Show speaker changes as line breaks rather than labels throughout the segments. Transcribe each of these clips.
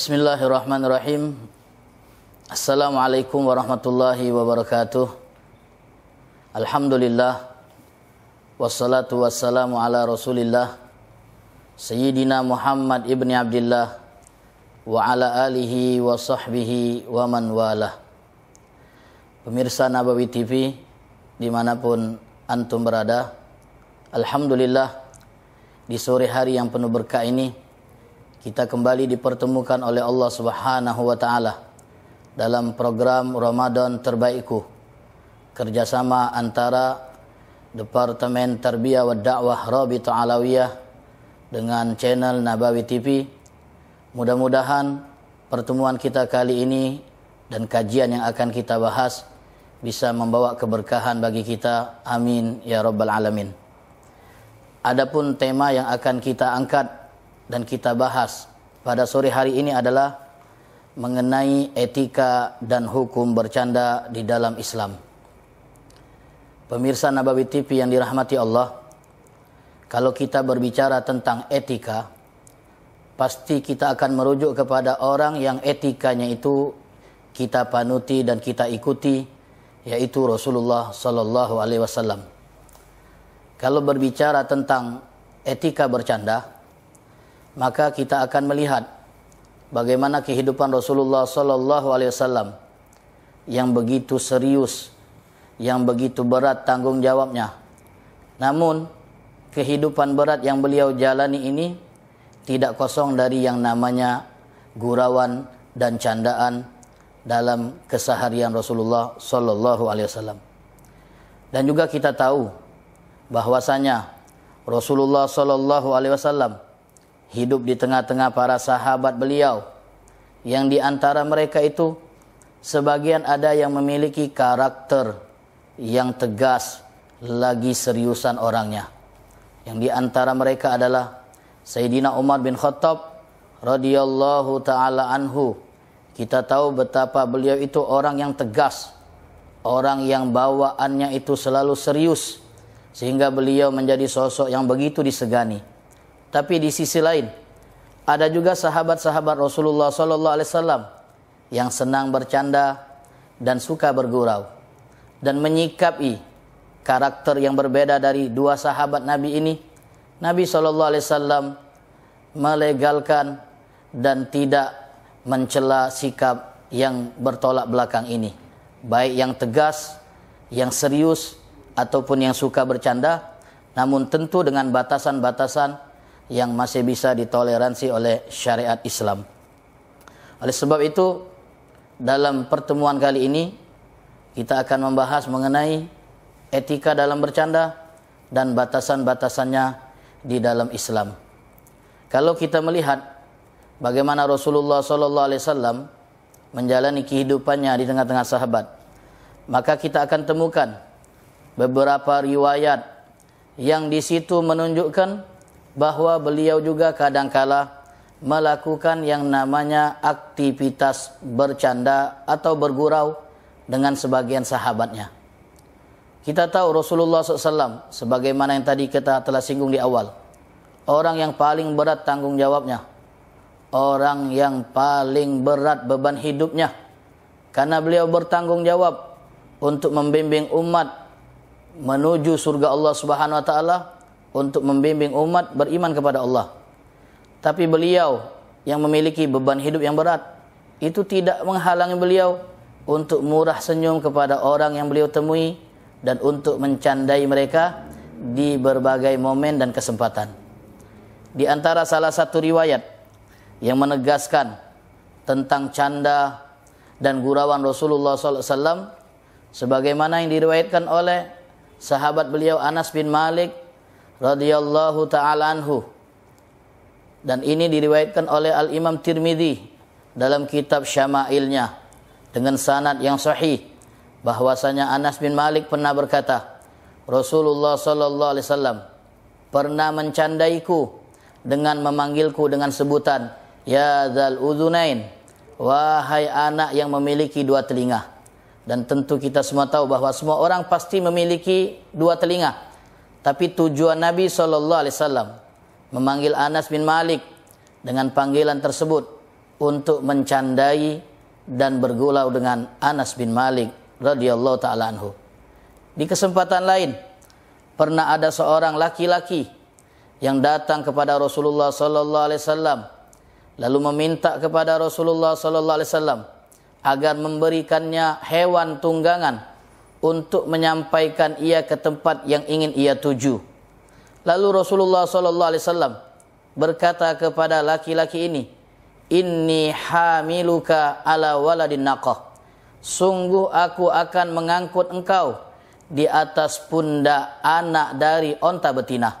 Bismillahirrahmanirrahim. Assalamualaikum warahmatullahi wabarakatuh. Alhamdulillah. Wassalatu wassalamu ala rasulillah. Sayyidina Muhammad ibni Abdullah. Wa ala alihi wa sahbihi wa man walah. Pemirsa Nabawi TV. Dimanapun antum berada. Alhamdulillah. Di sore hari yang penuh berkah ini kita kembali dipertemukan oleh Allah Subhanahu wa taala dalam program Ramadan terbaikku kerjasama antara Departemen Tarbiyah wa Dakwah Rabita Alawiyah dengan channel Nabawi TV. Mudah-mudahan pertemuan kita kali ini dan kajian yang akan kita bahas bisa membawa keberkahan bagi kita. Amin ya rabbal alamin. Adapun tema yang akan kita angkat dan kita bahas pada sore hari ini adalah mengenai etika dan hukum bercanda di dalam Islam. Pemirsa Nabawi TV yang dirahmati Allah, kalau kita berbicara tentang etika, pasti kita akan merujuk kepada orang yang etikanya itu kita panuti dan kita ikuti, yaitu Rasulullah Sallallahu Alaihi Wasallam. Kalau berbicara tentang etika bercanda, maka kita akan melihat bagaimana kehidupan Rasulullah Sallallahu Alaihi Wasallam yang begitu serius, yang begitu berat tanggung jawabnya. Namun kehidupan berat yang beliau jalani ini tidak kosong dari yang namanya gurauan dan candaan dalam keseharian Rasulullah Sallallahu Alaihi Wasallam. Dan juga kita tahu bahwasanya Rasulullah Sallallahu Alaihi Wasallam hidup di tengah-tengah para sahabat beliau yang di antara mereka itu sebagian ada yang memiliki karakter yang tegas lagi seriusan orangnya yang di antara mereka adalah Sayyidina Umar bin Khattab radhiyallahu taala anhu kita tahu betapa beliau itu orang yang tegas orang yang bawaannya itu selalu serius sehingga beliau menjadi sosok yang begitu disegani tapi di sisi lain, ada juga sahabat-sahabat Rasulullah Sallallahu Alaihi Wasallam yang senang bercanda dan suka bergurau dan menyikapi karakter yang berbeda dari dua sahabat Nabi ini. Nabi Sallallahu Alaihi Wasallam melegalkan dan tidak mencela sikap yang bertolak belakang ini, baik yang tegas, yang serius, ataupun yang suka bercanda, namun tentu dengan batasan-batasan yang masih bisa ditoleransi oleh syariat Islam. Oleh sebab itu, dalam pertemuan kali ini kita akan membahas mengenai etika dalam bercanda dan batasan-batasannya di dalam Islam. Kalau kita melihat bagaimana Rasulullah Sallallahu Alaihi Wasallam menjalani kehidupannya di tengah-tengah sahabat, maka kita akan temukan beberapa riwayat yang di situ menunjukkan bahwa beliau juga kadangkala melakukan yang namanya aktivitas bercanda atau bergurau dengan sebagian sahabatnya. Kita tahu Rasulullah SAW sebagaimana yang tadi kita telah singgung di awal. Orang yang paling berat tanggung jawabnya. Orang yang paling berat beban hidupnya. Karena beliau bertanggung jawab untuk membimbing umat menuju surga Allah Subhanahu wa taala untuk membimbing umat beriman kepada Allah. Tapi beliau yang memiliki beban hidup yang berat itu tidak menghalangi beliau untuk murah senyum kepada orang yang beliau temui dan untuk mencandai mereka di berbagai momen dan kesempatan. Di antara salah satu riwayat yang menegaskan tentang canda dan gurauan Rasulullah SAW sebagaimana yang diriwayatkan oleh sahabat beliau Anas bin Malik radhiyallahu taala anhu. Dan ini diriwayatkan oleh Al Imam Tirmidzi dalam kitab Syama'ilnya dengan sanad yang sahih bahwasanya Anas bin Malik pernah berkata, Rasulullah sallallahu alaihi wasallam pernah mencandaiku dengan memanggilku dengan sebutan ya dzal uzunain wahai anak yang memiliki dua telinga. Dan tentu kita semua tahu bahwa semua orang pasti memiliki dua telinga. Tapi tujuan Nabi SAW memanggil Anas bin Malik dengan panggilan tersebut untuk mencandai dan bergulau dengan Anas bin Malik radhiyallahu taala anhu. Di kesempatan lain pernah ada seorang laki-laki yang datang kepada Rasulullah saw lalu meminta kepada Rasulullah saw agar memberikannya hewan tunggangan untuk menyampaikan ia ke tempat yang ingin ia tuju. Lalu Rasulullah sallallahu alaihi wasallam berkata kepada laki-laki ini, "Inni hamiluka ala waladin naqah." Sungguh aku akan mengangkut engkau di atas pundak anak dari onta betina.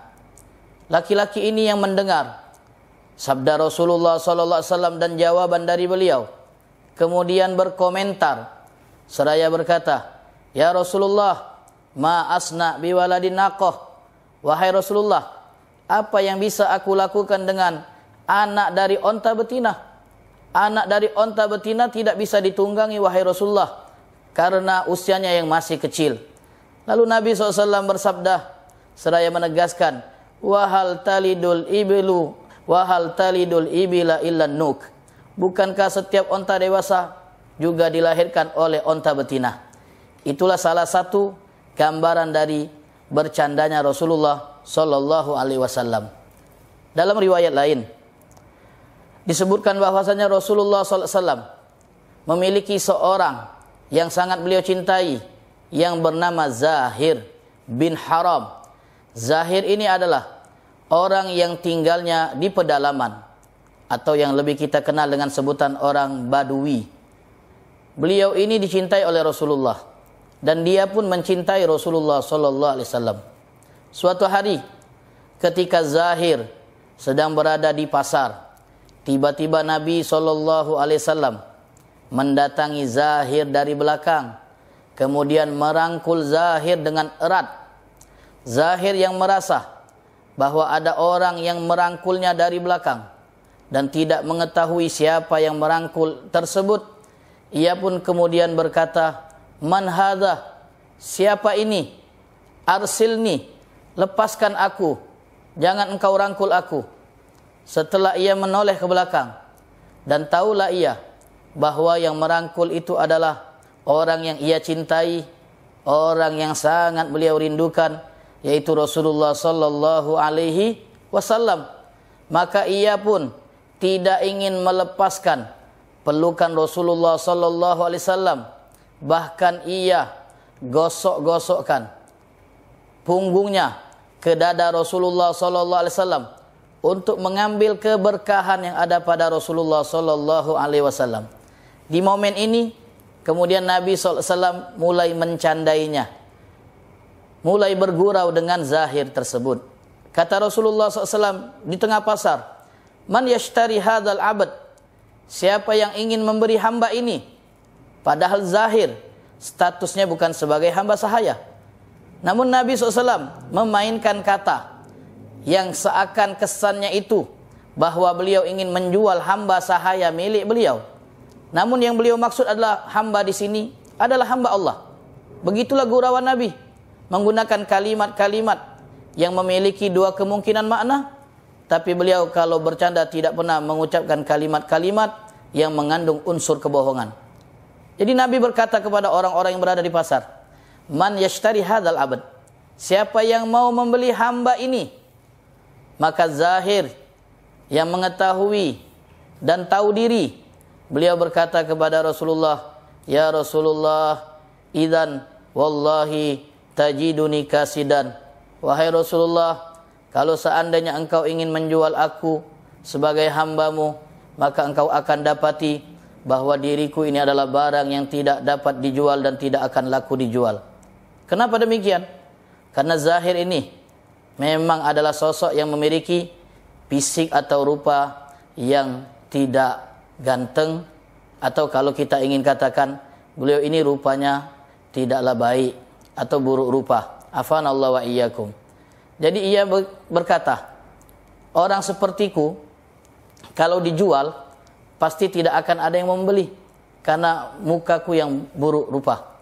Laki-laki ini yang mendengar sabda Rasulullah sallallahu alaihi wasallam dan jawaban dari beliau, kemudian berkomentar seraya berkata, Ya Rasulullah, ma asna biwaladin naqah. Wahai Rasulullah, apa yang bisa aku lakukan dengan anak dari onta betina? Anak dari onta betina tidak bisa ditunggangi wahai Rasulullah karena usianya yang masih kecil. Lalu Nabi SAW bersabda seraya menegaskan, wahal talidul ibilu wahal talidul ibila illan nuk. Bukankah setiap onta dewasa juga dilahirkan oleh onta betina? Itulah salah satu gambaran dari bercandanya Rasulullah Shallallahu Alaihi Wasallam. Dalam riwayat lain disebutkan bahwasanya Rasulullah SAW memiliki seorang yang sangat beliau cintai yang bernama Zahir bin Haram. Zahir ini adalah orang yang tinggalnya di pedalaman atau yang lebih kita kenal dengan sebutan orang Badui. Beliau ini dicintai oleh Rasulullah dan dia pun mencintai Rasulullah sallallahu alaihi wasallam. Suatu hari ketika Zahir sedang berada di pasar, tiba-tiba Nabi sallallahu alaihi wasallam mendatangi Zahir dari belakang, kemudian merangkul Zahir dengan erat. Zahir yang merasa bahwa ada orang yang merangkulnya dari belakang dan tidak mengetahui siapa yang merangkul tersebut, ia pun kemudian berkata, Man hadha? Siapa ini? Arsilni, lepaskan aku. Jangan engkau rangkul aku. Setelah ia menoleh ke belakang dan tahulah ia bahwa yang merangkul itu adalah orang yang ia cintai, orang yang sangat beliau rindukan yaitu Rasulullah sallallahu alaihi wasallam. Maka ia pun tidak ingin melepaskan pelukan Rasulullah sallallahu alaihi wasallam bahkan ia gosok-gosokkan punggungnya ke dada Rasulullah sallallahu alaihi wasallam untuk mengambil keberkahan yang ada pada Rasulullah sallallahu alaihi wasallam. Di momen ini kemudian Nabi sallallahu alaihi wasallam mulai mencandainya. Mulai bergurau dengan zahir tersebut. Kata Rasulullah SAW di tengah pasar, Man yashtari hadal abad. Siapa yang ingin memberi hamba ini? Padahal zahir statusnya bukan sebagai hamba sahaya. Namun Nabi SAW memainkan kata yang seakan kesannya itu bahwa beliau ingin menjual hamba sahaya milik beliau. Namun yang beliau maksud adalah hamba di sini adalah hamba Allah. Begitulah gurauan Nabi menggunakan kalimat-kalimat yang memiliki dua kemungkinan makna tapi beliau kalau bercanda tidak pernah mengucapkan kalimat-kalimat yang mengandung unsur kebohongan. Jadi Nabi berkata kepada orang-orang yang berada di pasar, "Man yashtari hadzal abad?" Siapa yang mau membeli hamba ini? Maka zahir yang mengetahui dan tahu diri, beliau berkata kepada Rasulullah, "Ya Rasulullah, idan wallahi tajiduni kasidan." Wahai Rasulullah, kalau seandainya engkau ingin menjual aku sebagai hambamu, maka engkau akan dapati bahwa diriku ini adalah barang yang tidak dapat dijual dan tidak akan laku dijual. Kenapa demikian? Karena zahir ini memang adalah sosok yang memiliki fisik atau rupa yang tidak ganteng atau kalau kita ingin katakan beliau ini rupanya tidaklah baik atau buruk rupa. Afanallahu wa iyyakum. Jadi ia berkata, orang sepertiku kalau dijual pasti tidak akan ada yang membeli karena mukaku yang buruk rupa.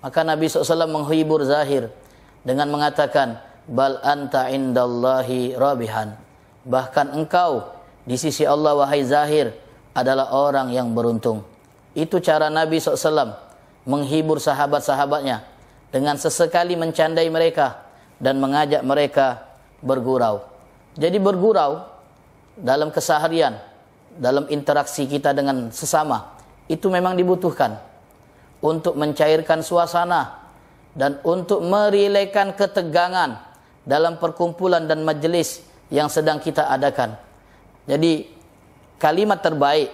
Maka Nabi SAW menghibur Zahir dengan mengatakan, Bal anta indallahi rabihan. Bahkan engkau di sisi Allah wahai Zahir adalah orang yang beruntung. Itu cara Nabi SAW menghibur sahabat-sahabatnya dengan sesekali mencandai mereka dan mengajak mereka bergurau. Jadi bergurau dalam keseharian dalam interaksi kita dengan sesama itu memang dibutuhkan untuk mencairkan suasana dan untuk merilekan ketegangan dalam perkumpulan dan majelis yang sedang kita adakan. Jadi kalimat terbaik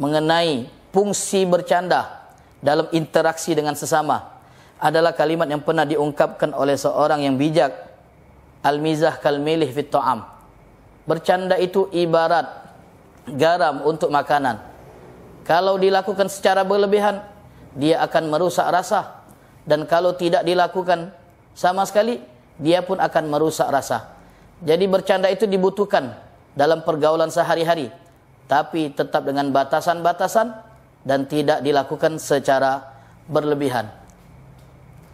mengenai fungsi bercanda dalam interaksi dengan sesama adalah kalimat yang pernah diungkapkan oleh seorang yang bijak. Al-mizah kal milih fit ta'am. Bercanda itu ibarat garam untuk makanan. Kalau dilakukan secara berlebihan, dia akan merusak rasa. Dan kalau tidak dilakukan sama sekali, dia pun akan merusak rasa. Jadi bercanda itu dibutuhkan dalam pergaulan sehari-hari. Tapi tetap dengan batasan-batasan dan tidak dilakukan secara berlebihan.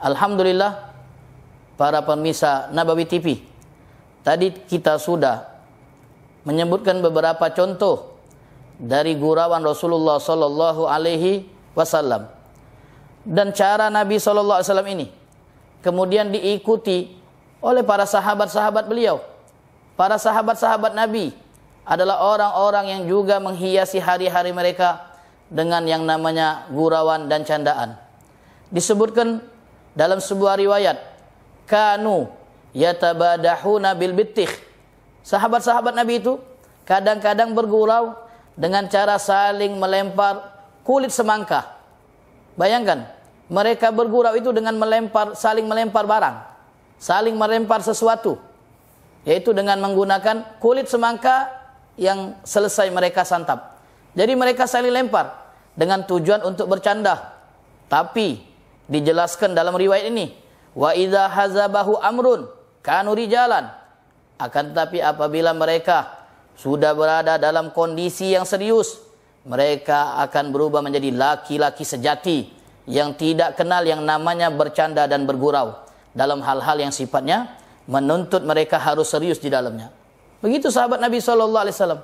Alhamdulillah, para pemirsa Nabawi TV. Tadi kita sudah menyebutkan beberapa contoh dari gurauan Rasulullah Sallallahu Alaihi Wasallam dan cara Nabi Sallallahu Alaihi Wasallam ini kemudian diikuti oleh para sahabat-sahabat beliau. Para sahabat-sahabat Nabi adalah orang-orang yang juga menghiasi hari-hari mereka dengan yang namanya gurauan dan candaan. Disebutkan dalam sebuah riwayat, kanu yatabadahuna bil bittikh Sahabat-sahabat Nabi itu kadang-kadang bergurau dengan cara saling melempar kulit semangka. Bayangkan, mereka bergurau itu dengan melempar saling melempar barang, saling melempar sesuatu, yaitu dengan menggunakan kulit semangka yang selesai mereka santap. Jadi mereka saling lempar dengan tujuan untuk bercanda. Tapi dijelaskan dalam riwayat ini, wa idza hazabahu amrun kanuri jalan akan tetapi apabila mereka sudah berada dalam kondisi yang serius, mereka akan berubah menjadi laki-laki sejati yang tidak kenal yang namanya bercanda dan bergurau dalam hal-hal yang sifatnya menuntut mereka harus serius di dalamnya. Begitu sahabat Nabi Shallallahu Alaihi Wasallam.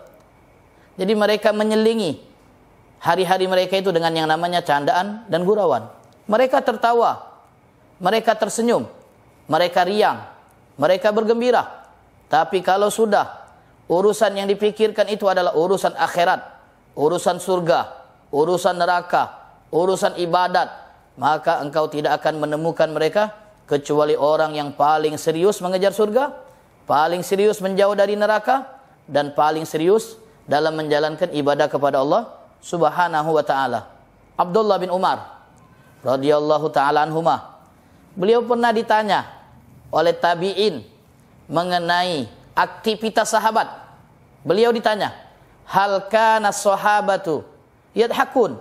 Jadi mereka menyelingi hari-hari mereka itu dengan yang namanya candaan dan gurauan. Mereka tertawa, mereka tersenyum, mereka riang, mereka bergembira. Tapi kalau sudah urusan yang dipikirkan itu adalah urusan akhirat, urusan surga, urusan neraka, urusan ibadat, maka engkau tidak akan menemukan mereka kecuali orang yang paling serius mengejar surga, paling serius menjauh dari neraka dan paling serius dalam menjalankan ibadah kepada Allah Subhanahu wa taala. Abdullah bin Umar radhiyallahu taala anhumah. Beliau pernah ditanya oleh tabi'in mengenai aktivitas sahabat. Beliau ditanya, "Hal kana sahabatu yadhakun?"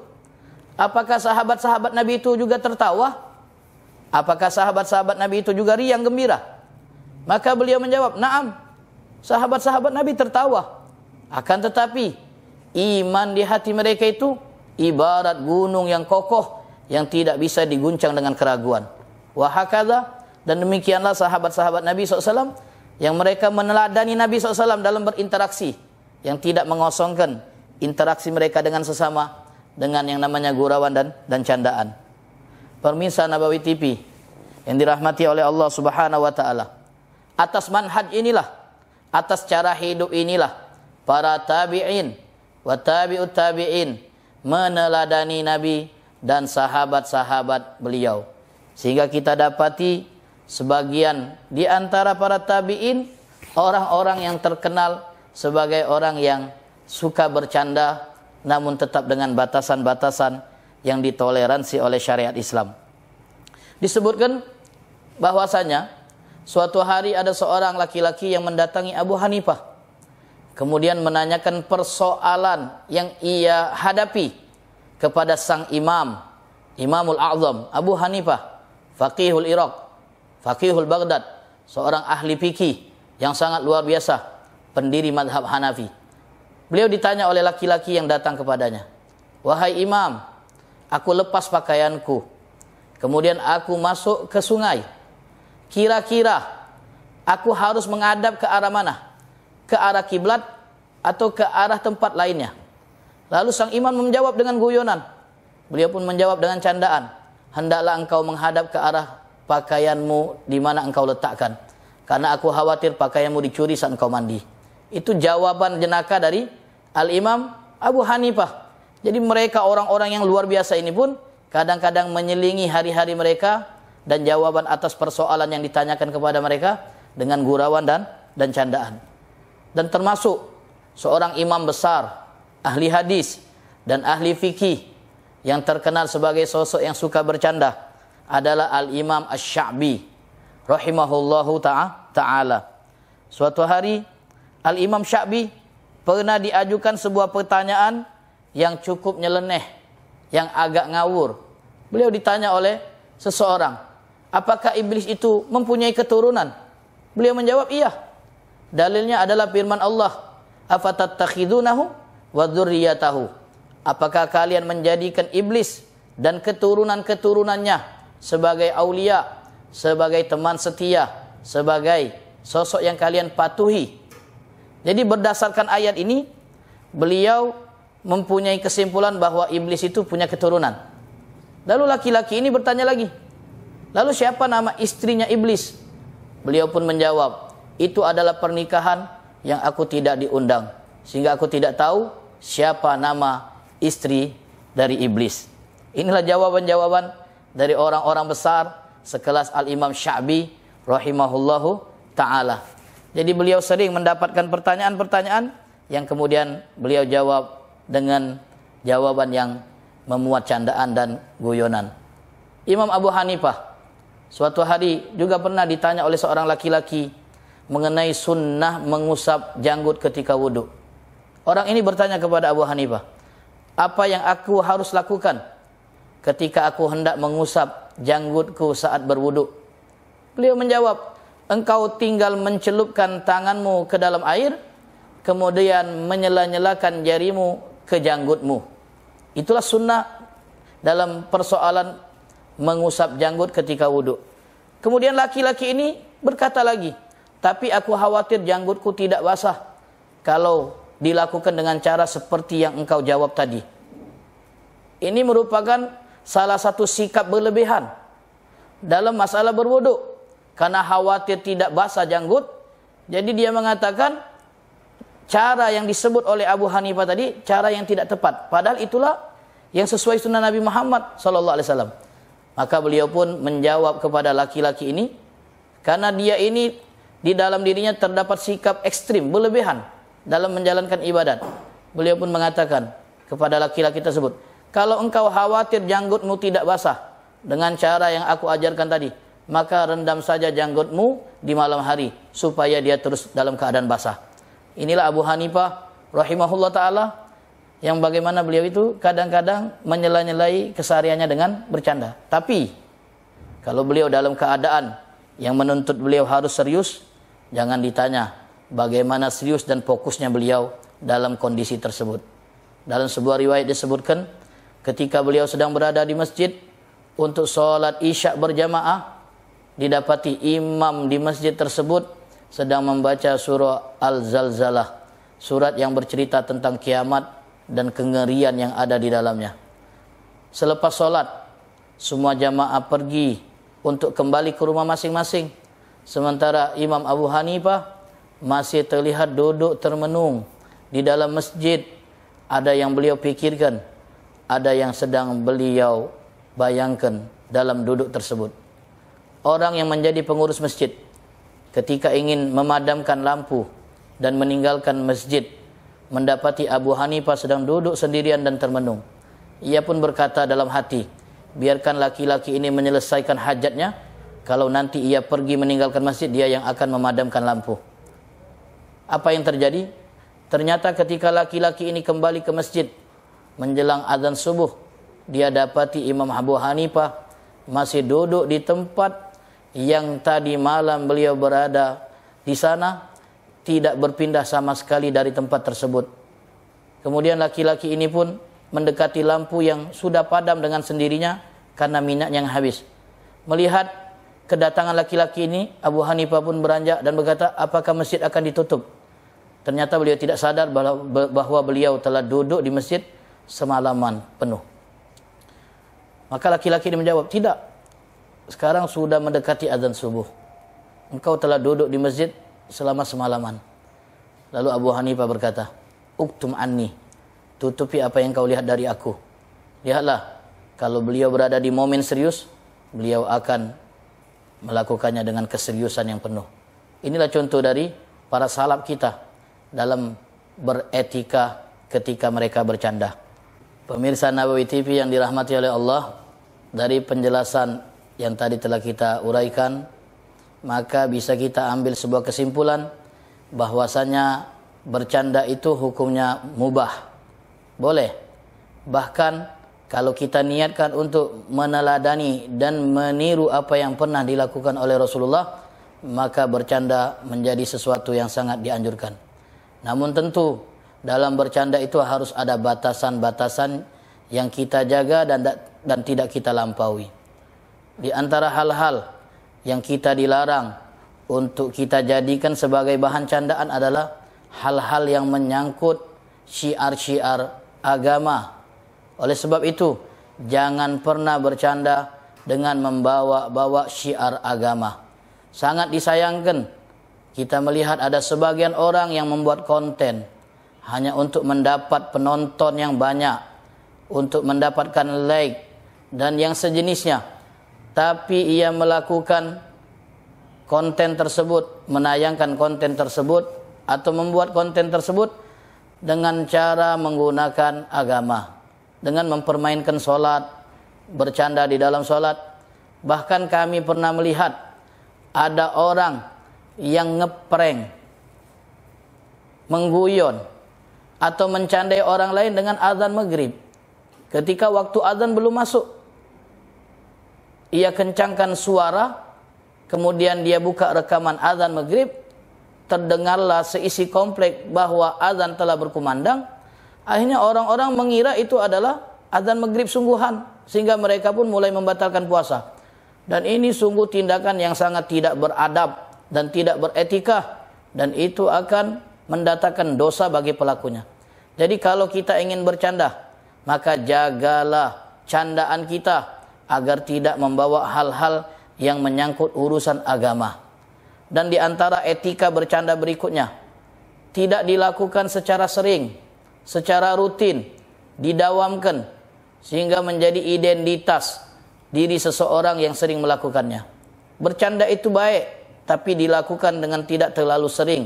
Apakah sahabat-sahabat Nabi itu juga tertawa? Apakah sahabat-sahabat Nabi itu juga riang gembira? Maka beliau menjawab, "Na'am." Sahabat-sahabat Nabi tertawa. Akan tetapi, iman di hati mereka itu ibarat gunung yang kokoh yang tidak bisa diguncang dengan keraguan. Wahakada dan demikianlah sahabat-sahabat Nabi SAW yang mereka meneladani Nabi SAW dalam berinteraksi yang tidak mengosongkan interaksi mereka dengan sesama dengan yang namanya gurauan dan dan candaan. Permisa Nabawi TV yang dirahmati oleh Allah Subhanahu wa taala. Atas manhaj inilah, atas cara hidup inilah para tabi'in wa tabi'ut tabi'in meneladani Nabi dan sahabat-sahabat beliau. Sehingga kita dapati sebagian di antara para tabi'in orang-orang yang terkenal sebagai orang yang suka bercanda namun tetap dengan batasan-batasan yang ditoleransi oleh syariat Islam. Disebutkan bahwasanya suatu hari ada seorang laki-laki yang mendatangi Abu Hanifah kemudian menanyakan persoalan yang ia hadapi kepada sang imam Imamul A'zam Abu Hanifah Faqihul Iraq Fakihul Baghdad, seorang ahli fikih yang sangat luar biasa, pendiri madhab Hanafi. Beliau ditanya oleh laki-laki yang datang kepadanya, Wahai imam, aku lepas pakaianku, kemudian aku masuk ke sungai. Kira-kira aku harus menghadap ke arah mana? Ke arah kiblat atau ke arah tempat lainnya? Lalu sang imam menjawab dengan guyonan. Beliau pun menjawab dengan candaan. Hendaklah engkau menghadap ke arah pakaianmu di mana engkau letakkan. Karena aku khawatir pakaianmu dicuri saat engkau mandi. Itu jawaban jenaka dari Al-Imam Abu Hanifah. Jadi mereka orang-orang yang luar biasa ini pun kadang-kadang menyelingi hari-hari mereka dan jawaban atas persoalan yang ditanyakan kepada mereka dengan gurauan dan dan candaan. Dan termasuk seorang imam besar, ahli hadis dan ahli fikih yang terkenal sebagai sosok yang suka bercanda adalah Al-Imam ash syabi rahimahullahu taala. Suatu hari Al-Imam Sya'bi pernah diajukan sebuah pertanyaan yang cukup nyeleneh, yang agak ngawur. Beliau ditanya oleh seseorang, "Apakah iblis itu mempunyai keturunan?" Beliau menjawab, "Iya." Dalilnya adalah firman Allah, "Afatattakhidunahu wa dzurriyyatahu?" Apakah kalian menjadikan iblis dan keturunan-keturunannya sebagai aulia, sebagai teman setia, sebagai sosok yang kalian patuhi. Jadi berdasarkan ayat ini, beliau mempunyai kesimpulan bahwa iblis itu punya keturunan. Lalu laki-laki ini bertanya lagi, lalu siapa nama istrinya iblis? Beliau pun menjawab, itu adalah pernikahan yang aku tidak diundang. Sehingga aku tidak tahu siapa nama istri dari iblis. Inilah jawaban-jawaban dari orang-orang besar sekelas Al-Imam Syabi rahimahullahu taala. Jadi beliau sering mendapatkan pertanyaan-pertanyaan yang kemudian beliau jawab dengan jawaban yang memuat candaan dan guyonan. Imam Abu Hanifah suatu hari juga pernah ditanya oleh seorang laki-laki mengenai sunnah mengusap janggut ketika wudhu. Orang ini bertanya kepada Abu Hanifah, apa yang aku harus lakukan ketika aku hendak mengusap janggutku saat berwuduk, Beliau menjawab, engkau tinggal mencelupkan tanganmu ke dalam air, kemudian menyela-nyelakan jarimu ke janggutmu. Itulah sunnah dalam persoalan mengusap janggut ketika wudhu. Kemudian laki-laki ini berkata lagi, tapi aku khawatir janggutku tidak basah kalau dilakukan dengan cara seperti yang engkau jawab tadi. Ini merupakan salah satu sikap berlebihan dalam masalah berwuduk karena khawatir tidak basah janggut. Jadi dia mengatakan cara yang disebut oleh Abu Hanifah tadi cara yang tidak tepat. Padahal itulah yang sesuai sunnah Nabi Muhammad sallallahu alaihi wasallam. Maka beliau pun menjawab kepada laki-laki ini karena dia ini di dalam dirinya terdapat sikap ekstrim berlebihan dalam menjalankan ibadat. Beliau pun mengatakan kepada laki-laki tersebut, kalau engkau khawatir janggutmu tidak basah dengan cara yang aku ajarkan tadi, maka rendam saja janggutmu di malam hari supaya dia terus dalam keadaan basah. Inilah Abu Hanifah rahimahullah taala yang bagaimana beliau itu kadang-kadang menyela-nyelai kesehariannya dengan bercanda. Tapi kalau beliau dalam keadaan yang menuntut beliau harus serius, jangan ditanya bagaimana serius dan fokusnya beliau dalam kondisi tersebut. Dalam sebuah riwayat disebutkan ketika beliau sedang berada di masjid untuk solat isya berjamaah didapati imam di masjid tersebut sedang membaca surah Al-Zalzalah surat yang bercerita tentang kiamat dan kengerian yang ada di dalamnya selepas solat semua jamaah pergi untuk kembali ke rumah masing-masing sementara Imam Abu Hanifah masih terlihat duduk termenung di dalam masjid ada yang beliau pikirkan ada yang sedang beliau bayangkan dalam duduk tersebut. Orang yang menjadi pengurus masjid ketika ingin memadamkan lampu dan meninggalkan masjid mendapati Abu Hanifah sedang duduk sendirian dan termenung. Ia pun berkata dalam hati, biarkan laki-laki ini menyelesaikan hajatnya. Kalau nanti ia pergi meninggalkan masjid, dia yang akan memadamkan lampu. Apa yang terjadi? Ternyata ketika laki-laki ini kembali ke masjid, menjelang adzan subuh dia dapati Imam Abu Hanifah masih duduk di tempat yang tadi malam beliau berada di sana tidak berpindah sama sekali dari tempat tersebut. Kemudian laki-laki ini pun mendekati lampu yang sudah padam dengan sendirinya karena minyak yang habis. Melihat kedatangan laki-laki ini, Abu Hanifah pun beranjak dan berkata, "Apakah masjid akan ditutup?" Ternyata beliau tidak sadar bahwa beliau telah duduk di masjid semalaman penuh. Maka laki-laki ini menjawab, tidak. Sekarang sudah mendekati azan subuh. Engkau telah duduk di masjid selama semalaman. Lalu Abu Hanifah berkata, Uktum anni, tutupi apa yang kau lihat dari aku. Lihatlah, kalau beliau berada di momen serius, beliau akan melakukannya dengan keseriusan yang penuh. Inilah contoh dari para salaf kita dalam beretika ketika mereka bercanda. Pemirsa Nabawi TV yang dirahmati oleh Allah Dari penjelasan yang tadi telah kita uraikan Maka bisa kita ambil sebuah kesimpulan bahwasannya bercanda itu hukumnya mubah Boleh Bahkan kalau kita niatkan untuk meneladani dan meniru apa yang pernah dilakukan oleh Rasulullah Maka bercanda menjadi sesuatu yang sangat dianjurkan Namun tentu dalam bercanda itu harus ada batasan-batasan yang kita jaga dan dan tidak kita lampaui. Di antara hal-hal yang kita dilarang untuk kita jadikan sebagai bahan candaan adalah hal-hal yang menyangkut syiar-syiar agama. Oleh sebab itu, jangan pernah bercanda dengan membawa-bawa syiar agama. Sangat disayangkan kita melihat ada sebagian orang yang membuat konten hanya untuk mendapat penonton yang banyak, untuk mendapatkan like dan yang sejenisnya. Tapi ia melakukan konten tersebut, menayangkan konten tersebut atau membuat konten tersebut dengan cara menggunakan agama, dengan mempermainkan solat, bercanda di dalam solat. Bahkan kami pernah melihat ada orang yang ngeprank, mengguyon, atau mencandai orang lain dengan azan maghrib ketika waktu azan belum masuk ia kencangkan suara kemudian dia buka rekaman azan maghrib terdengarlah seisi komplek bahwa azan telah berkumandang akhirnya orang-orang mengira itu adalah azan maghrib sungguhan sehingga mereka pun mulai membatalkan puasa dan ini sungguh tindakan yang sangat tidak beradab dan tidak beretika dan itu akan mendatangkan dosa bagi pelakunya. Jadi kalau kita ingin bercanda, maka jagalah candaan kita agar tidak membawa hal-hal yang menyangkut urusan agama. Dan di antara etika bercanda berikutnya, tidak dilakukan secara sering, secara rutin, didawamkan sehingga menjadi identitas diri seseorang yang sering melakukannya. Bercanda itu baik, tapi dilakukan dengan tidak terlalu sering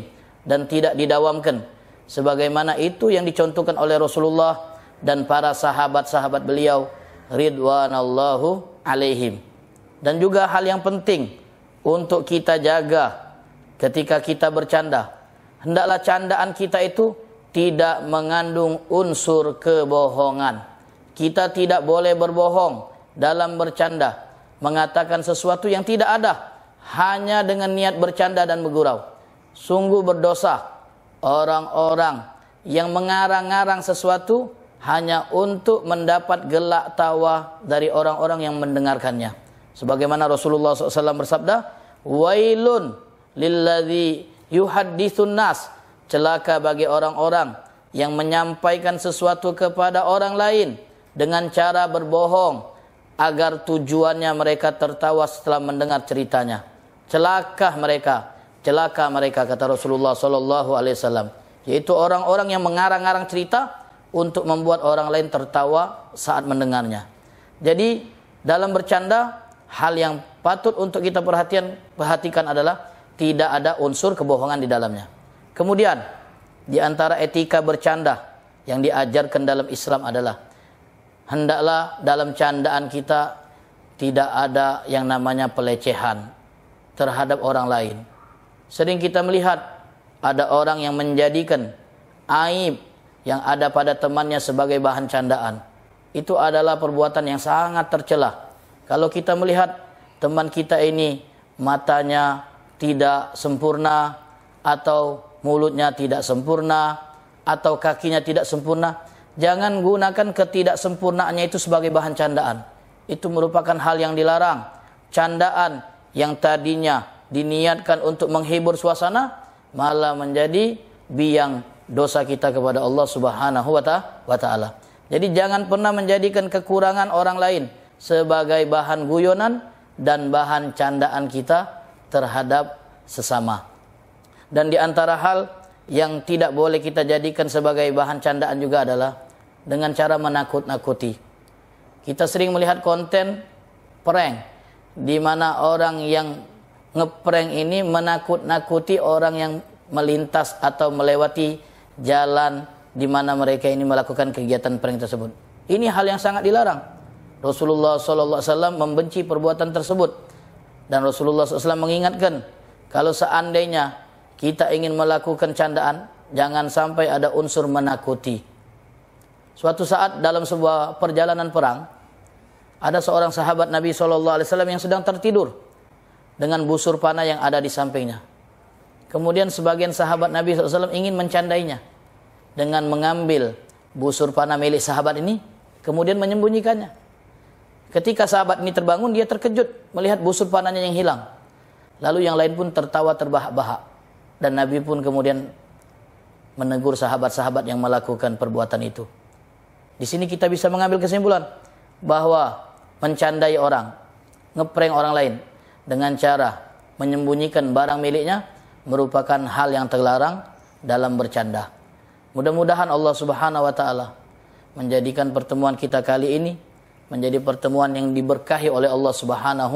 dan tidak didawamkan sebagaimana itu yang dicontohkan oleh Rasulullah dan para sahabat-sahabat beliau ridwanallahu alaihim dan juga hal yang penting untuk kita jaga ketika kita bercanda hendaklah candaan kita itu tidak mengandung unsur kebohongan kita tidak boleh berbohong dalam bercanda mengatakan sesuatu yang tidak ada hanya dengan niat bercanda dan bergurau sungguh berdosa orang-orang yang mengarang-arang sesuatu hanya untuk mendapat gelak tawa dari orang-orang yang mendengarkannya. Sebagaimana Rasulullah SAW bersabda, Wailun lilladhi yuhadithun nas. Celaka bagi orang-orang yang menyampaikan sesuatu kepada orang lain dengan cara berbohong agar tujuannya mereka tertawa setelah mendengar ceritanya. Celakah mereka celaka mereka kata Rasulullah Shallallahu Alaihi Wasallam yaitu orang-orang yang mengarang-arang cerita untuk membuat orang lain tertawa saat mendengarnya jadi dalam bercanda hal yang patut untuk kita perhatian perhatikan adalah tidak ada unsur kebohongan di dalamnya kemudian di antara etika bercanda yang diajarkan dalam Islam adalah hendaklah dalam candaan kita tidak ada yang namanya pelecehan terhadap orang lain Sering kita melihat ada orang yang menjadikan aib yang ada pada temannya sebagai bahan candaan. Itu adalah perbuatan yang sangat tercela. Kalau kita melihat teman kita ini matanya tidak sempurna atau mulutnya tidak sempurna atau kakinya tidak sempurna, jangan gunakan ketidaksempurnaannya itu sebagai bahan candaan. Itu merupakan hal yang dilarang. Candaan yang tadinya diniatkan untuk menghibur suasana malah menjadi biang dosa kita kepada Allah Subhanahu wa taala. Jadi jangan pernah menjadikan kekurangan orang lain sebagai bahan guyonan dan bahan candaan kita terhadap sesama. Dan di antara hal yang tidak boleh kita jadikan sebagai bahan candaan juga adalah dengan cara menakut-nakuti. Kita sering melihat konten prank di mana orang yang ngeprank ini menakut-nakuti orang yang melintas atau melewati jalan di mana mereka ini melakukan kegiatan prank tersebut. Ini hal yang sangat dilarang. Rasulullah SAW membenci perbuatan tersebut. Dan Rasulullah SAW mengingatkan, kalau seandainya kita ingin melakukan candaan, jangan sampai ada unsur menakuti. Suatu saat dalam sebuah perjalanan perang, ada seorang sahabat Nabi SAW yang sedang tertidur dengan busur panah yang ada di sampingnya. Kemudian sebagian sahabat Nabi SAW ingin mencandainya dengan mengambil busur panah milik sahabat ini, kemudian menyembunyikannya. Ketika sahabat ini terbangun, dia terkejut melihat busur panahnya yang hilang. Lalu yang lain pun tertawa terbahak-bahak. Dan Nabi pun kemudian menegur sahabat-sahabat yang melakukan perbuatan itu. Di sini kita bisa mengambil kesimpulan bahwa mencandai orang, ngeprank orang lain, dengan cara menyembunyikan barang miliknya merupakan hal yang terlarang dalam bercanda. Mudah-mudahan Allah Subhanahu wa taala menjadikan pertemuan kita kali ini menjadi pertemuan yang diberkahi oleh Allah Subhanahu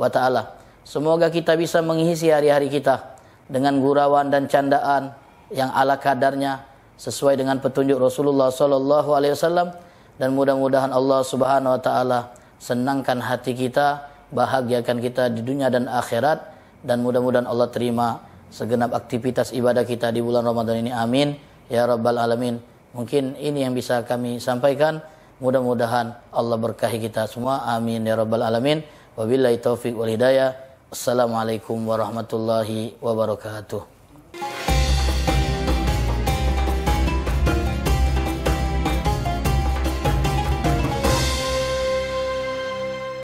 wa taala. Semoga kita bisa mengisi hari-hari kita dengan gurauan dan candaan yang ala kadarnya sesuai dengan petunjuk Rasulullah sallallahu alaihi wasallam dan mudah-mudahan Allah Subhanahu wa taala senangkan hati kita bahagiakan kita di dunia dan akhirat dan mudah-mudahan Allah terima segenap aktivitas ibadah kita di bulan Ramadan ini amin ya rabbal alamin mungkin ini yang bisa kami sampaikan mudah-mudahan Allah berkahi kita semua amin ya rabbal alamin wabillahi taufik wal hidayah assalamualaikum warahmatullahi wabarakatuh